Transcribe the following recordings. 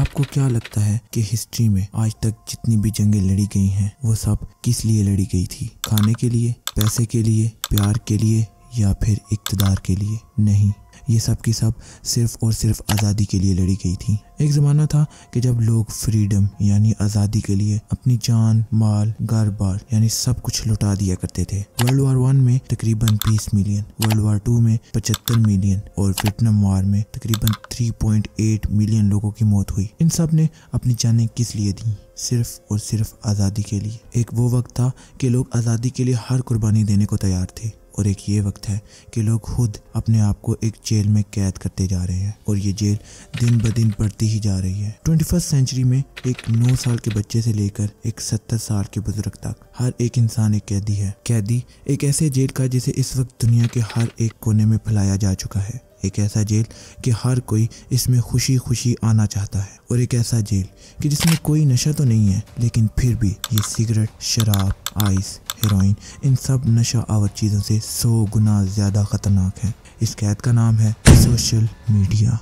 आपको क्या लगता है कि हिस्ट्री में आज तक जितनी भी जंगें लड़ी गई हैं वो सब किस लिए लड़ी गई थी खाने के लिए पैसे के लिए प्यार के लिए या फिर इकतदार के लिए नहीं ये सब की सब सिर्फ और सिर्फ आज़ादी के लिए लड़ी गई थी एक ज़माना था कि जब लोग फ्रीडम यानी आज़ादी के लिए अपनी जान माल घर बार यानी सब कुछ लुटा दिया करते थे वर्ल्ड वार वन में तकरीबन 20 मिलियन वर्ल्ड वार टू में 75 मिलियन और वियतनाम वार में तकरीबन 3.8 मिलियन लोगों की मौत हुई इन सब ने अपनी जानें किस लिए दी सिर्फ और सिर्फ आज़ादी के लिए एक वो वक्त था कि लोग आज़ादी के लिए हर कुर्बानी देने को तैयार थे और एक ये वक्त है कि लोग खुद अपने आप को एक जेल में कैद करते जा रहे हैं और ये जेल दिन ब दिन बढ़ती ही जा रही है ट्वेंटी फर्स्ट सेंचुरी में एक नौ साल के बच्चे से लेकर एक सत्तर साल के बुजुर्ग तक हर एक इंसान एक कैदी है कैदी एक ऐसे जेल का जिसे इस वक्त दुनिया के हर एक कोने में फैलाया जा चुका है एक ऐसा जेल कि हर कोई इसमें खुशी खुशी आना चाहता है और एक ऐसा जेल कि जिसमें कोई नशा तो नहीं है लेकिन फिर भी ये सिगरेट शराब आइस हेरोइन इन सब नशा आवर चीज़ों से सौ गुना ज़्यादा ख़तरनाक है इस कैद का नाम है सोशल मीडिया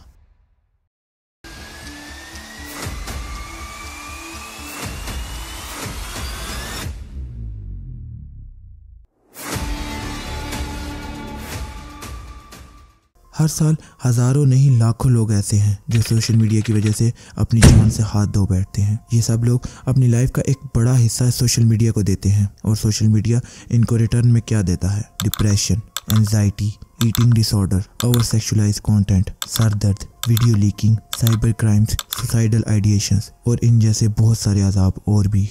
हर साल हज़ारों नहीं लाखों लोग ऐसे हैं जो सोशल मीडिया की वजह से अपनी जान से हाथ धो बैठते हैं ये सब लोग अपनी लाइफ का एक बड़ा हिस्सा सोशल मीडिया को देते हैं और सोशल मीडिया इनको रिटर्न में क्या देता है depression anxiety eating disorder over sexualise content सर दर्द video leaking cyber crimes suicidal ideations और इन जैसे बहुत सारे अजाब और भी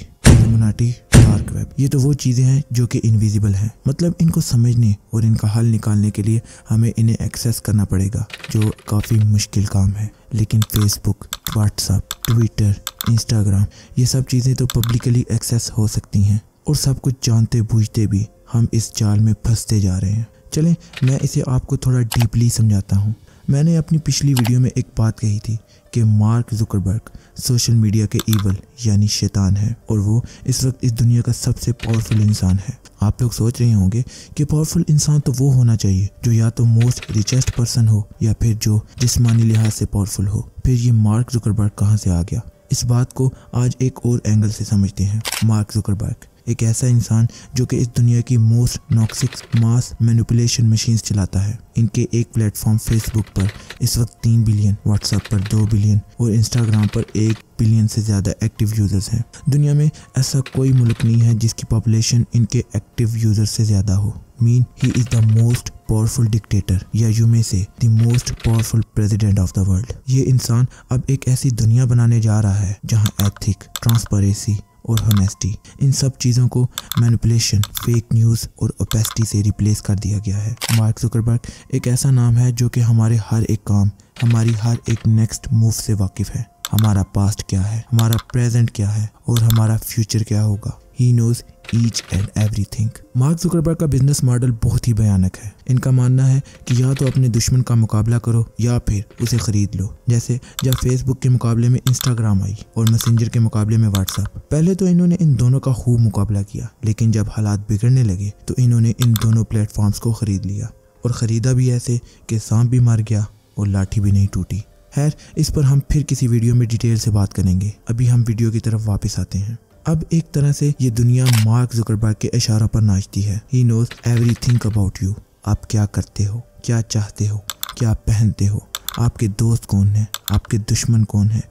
डार्क वेब ये तो वो चीजें हैं जो कि इनविजिबल हैं मतलब इनको समझने और इनका हल निकालने के लिए हमें इन्हें एक्सेस करना पड़ेगा जो काफ़ी मुश्किल काम है लेकिन फेसबुक व्हाट्सअप ट्विटर इंस्टाग्राम ये सब चीज़ें तो पब्लिकली एक्सेस हो सकती हैं और सब कुछ जानते बूझते भी हम इस जाल में फंसते जा रहे हैं चलें मैं इसे आपको थोड़ा डीपली समझाता हूँ मैंने अपनी पिछली वीडियो में एक बात कही थी कि मार्क जुकरबर्ग सोशल मीडिया के ईवल यानी शैतान है और वो इस वक्त इस दुनिया का सबसे पावरफुल इंसान है आप लोग सोच रहे होंगे कि पावरफुल इंसान तो वो होना चाहिए जो या तो मोस्ट रिचेस्ट पर्सन हो या फिर जो जिसमानी लिहाज से पावरफुल हो फिर ये मार्क जुकरबर्ग कहाँ से आ गया इस बात को आज एक और एंगल से समझते हैं मार्क जुकरबर्ग एक ऐसा इंसान जो कि इस दुनिया की most toxic mass manipulation machine चलाता है इनके एक प्लेटफॉर्म फेसबुक पर इस वक्त तीन बिलियन व्हाट्सएप पर दो बिलियन और इंस्टाग्राम पर एक बिलियन से ज़्यादा एक्टिव यूज़र्स हैं दुनिया में ऐसा कोई मुल्क नहीं है जिसकी पॉपुलेशन इनके एक्टिव यूज़र से ज़्यादा हो mean he is the most powerful dictator या यू में से the most powerful president of the world ये इंसान अब एक ऐसी दुनिया बनाने जा रहा है जहाँ एथिक ट्रांसपेरेंसी और होनेस्टी इन सब चीज़ों को मैनिपुलेशन फेक न्यूज़ और ओपेसिटी से रिप्लेस कर दिया गया है मार्क जुकरबर्ग एक ऐसा नाम है जो कि हमारे हर एक काम हमारी हर एक नेक्स्ट मूव से वाकिफ़ है हमारा पास्ट क्या है हमारा प्रेजेंट क्या है और हमारा फ्यूचर क्या होगा he knows each and every thing Mark Zuckerberg का बिजनेस मॉडल बहुत ही भयानक है इनका मानना है कि या तो अपने दुश्मन का मुकाबला करो या फिर उसे खरीद लो जैसे जब फेसबुक के मुकाबले में इंस्टाग्राम आई और मैसेंजर के मुकाबले में व्हाट्सएप पहले तो इन्होंने इन दोनों का खूब मुकाबला किया लेकिन जब हालात बिगड़ने लगे तो इन्होंने इन दोनों प्लेटफॉर्म्स को खरीद लिया और ख़रीदा भी ऐसे कि सांप भी मर गया और लाठी भी नहीं टूटी खैर इस पर हम फिर किसी वीडियो में डिटेल से बात करेंगे अभी हम वीडियो की तरफ वापस आते हैं अब एक तरह से ये दुनिया मार्क जुकरबर्ग के इशारों पर नाचती है he knows every thing about you आप क्या करते हो क्या चाहते हो क्या पहनते हो आपके दोस्त कौन हैं आपके दुश्मन कौन हैं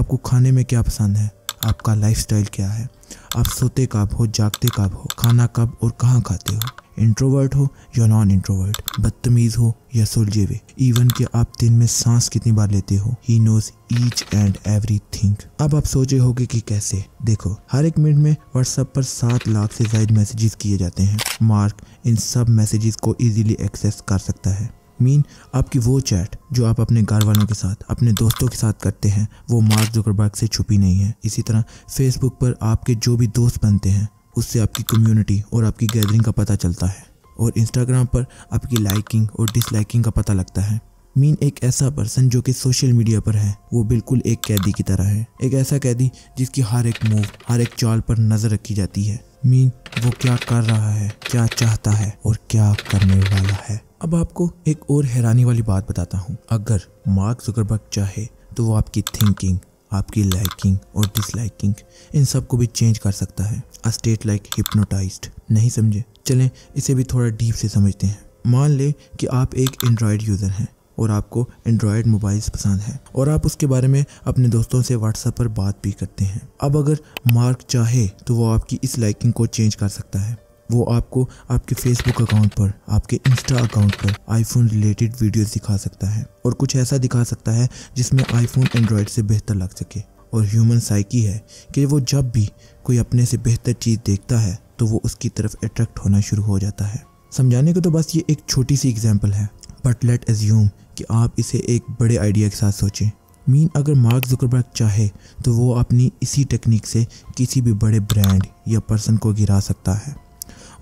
आपको खाने में क्या पसंद है आपका लाइफस्टाइल क्या है आप सोते कब हो जागते कब हो खाना कब और कहाँ खाते हो इंट्रोवर्ट हो या नॉन इंट्रोवर्ट बदतमीज हो या सुलझे हुए इवन कि आप दिन में सांस कितनी बार लेते हो he knows each and every everything अब आप सोचे होगे कि कैसे देखो हर एक मिनट में व्हाट्सएप पर सात लाख से ज्यादा मैसेजेस किए जाते हैं मार्क इन सब मैसेजेस को इजीली एक्सेस कर सकता है मीन आपकी वो चैट जो आप अपने घर वालों के साथ अपने दोस्तों के साथ करते हैं वो मार्क जुकरबर्ग से छुपी नहीं है इसी तरह फेसबुक पर आपके जो भी दोस्त बनते हैं उससे आपकी कम्युनिटी और आपकी गैदरिंग का पता चलता है और इंस्टाग्राम पर आपकी लाइकिंग और डिसलाइकिंग का पता लगता है मीन एक ऐसा पर्सन जो कि सोशल मीडिया पर है वो बिल्कुल एक कैदी की तरह है एक ऐसा कैदी जिसकी हर एक मूव हर एक चाल पर नज़र रखी जाती है मीन वो क्या कर रहा है क्या चाहता है और क्या करने वाला है अब आपको एक और हैरानी वाली बात बताता हूँ अगर मार्क जुकरबर्ग चाहे तो वो आपकी थिंकिंग आपकी लाइकिंग और डिसलाइकिंग इन सब को भी चेंज कर सकता है अ स्टेट लाइक हिप्नोटाइज्ड नहीं समझे चलें इसे भी थोड़ा डीप से समझते हैं मान लें कि आप एक एंड्रॉयड यूज़र हैं और आपको एंड्रॉयड मोबाइल्स पसंद हैं और आप उसके बारे में अपने दोस्तों से व्हाट्सएप पर बात भी करते हैं अब अगर मार्क चाहे तो वो आपकी इस लाइकिंग को चेंज कर सकता है वो आपको आपके फेसबुक अकाउंट पर आपके इंस्टा अकाउंट पर आईफोन रिलेटेड वीडियो दिखा सकता है और कुछ ऐसा दिखा सकता है जिसमें आईफोन एंड्रॉयड से बेहतर लग सके और ह्यूमन साइकी है कि वो जब भी कोई अपने से बेहतर चीज़ देखता है तो वो उसकी तरफ अट्रैक्ट होना शुरू हो जाता है समझाने को तो बस ये एक छोटी सी एग्जाम्पल है बट लेट एज्यूम कि आप इसे एक बड़े आइडिया के साथ सोचें मीन अगर मार्क जुकरबर्ग चाहे तो वो अपनी इसी टेक्निक से किसी भी बड़े ब्रांड या पर्सन को गिरा सकता है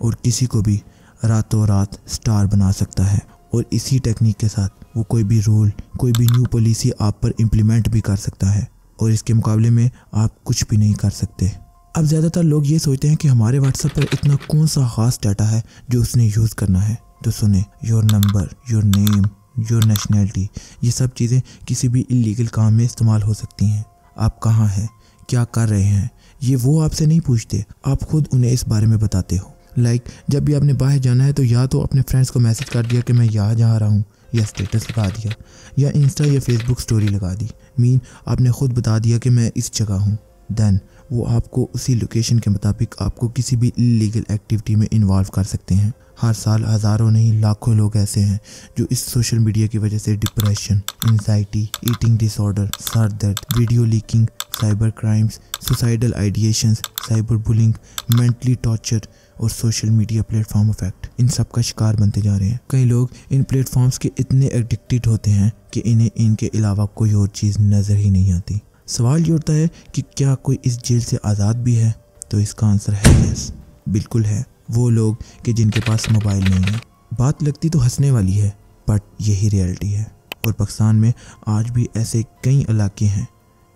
और किसी को भी रातों रात स्टार बना सकता है और इसी टेक्निक के साथ वो कोई भी रूल कोई भी न्यू पॉलिसी आप पर इम्प्लीमेंट भी कर सकता है और इसके मुकाबले में आप कुछ भी नहीं कर सकते अब ज़्यादातर लोग ये सोचते हैं कि हमारे व्हाट्सएप पर इतना कौन सा खास डाटा है जो उसने यूज़ करना है तो सुने your number your name your nationality ये सब चीज़ें किसी भी इलीगल काम में इस्तेमाल हो सकती हैं आप कहाँ हैं क्या कर रहे हैं ये वो आपसे नहीं पूछते आप खुद उन्हें इस बारे में बताते हो लाइक like, जब भी आपने बाहर जाना है तो या तो अपने फ्रेंड्स को मैसेज कर दिया कि मैं यहाँ जा रहा हूँ या स्टेटस लगा दिया या इंस्टा या फेसबुक स्टोरी लगा दी मीन आपने ख़ुद बता दिया कि मैं इस जगह हूँ दैन वो आपको उसी लोकेशन के मुताबिक आपको किसी भी इलीगल एक्टिविटी में इन्वॉल्व कर सकते हैं हर साल हज़ारों नहीं लाखों लोग ऐसे हैं जो इस सोशल मीडिया की वजह से डिप्रेशन एनजाइटी ईटिंग डिसऑर्डर सर दर्द video leaking cyber crimes suicidal ideations cyber bullying mentally torture और सोशल मीडिया प्लेटफॉर्म इफेक्ट इन सब का शिकार बनते जा रहे हैं कई लोग इन प्लेटफॉर्म्स के इतने एडिक्टेड होते हैं कि इन्हें इनके अलावा कोई और चीज़ नज़र ही नहीं आती सवाल ये उठता है कि क्या कोई इस जेल से आज़ाद भी है तो इसका आंसर है यस बिल्कुल है वो लोग कि जिनके पास मोबाइल नहीं है बात लगती तो हंसने वाली है बट यही रियलिटी है और पाकिस्तान में आज भी ऐसे कई इलाके हैं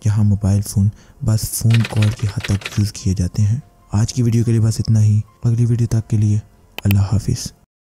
जहाँ मोबाइल फ़ोन बस फ़ोन कॉल के हद तक यूज़ किए जाते हैं आज की वीडियो के लिए बस इतना ही अगली वीडियो तक के लिए अल्लाह हाफिज़